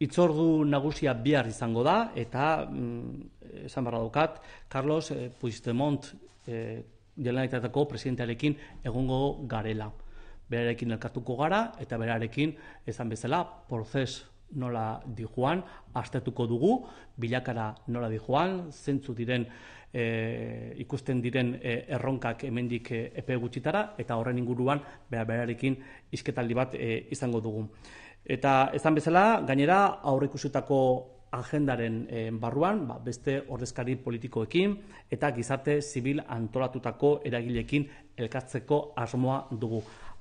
Itzordu nagusia bihar izango da, eta mm, esan barra daukat, Carlos e, Puigdemont e, eh, jelanetatako presidentearekin egongo garela. Berarekin elkartuko gara, eta berarekin, esan bezala, prozes nola di joan, astetuko dugu, bilakara nola di joan, zentzu diren, eh, ikusten diren eh, erronkak hemendik e, epe gutxitara, eta horren inguruan, behar beharikin, izketaldi bat izango dugu. Eta ezan bezala, gainera, aurreikusutako agendaren barruan, ba, beste ordezkari politikoekin, eta gizarte zibil antolatutako eragilekin elkatzeko asmoa dugu.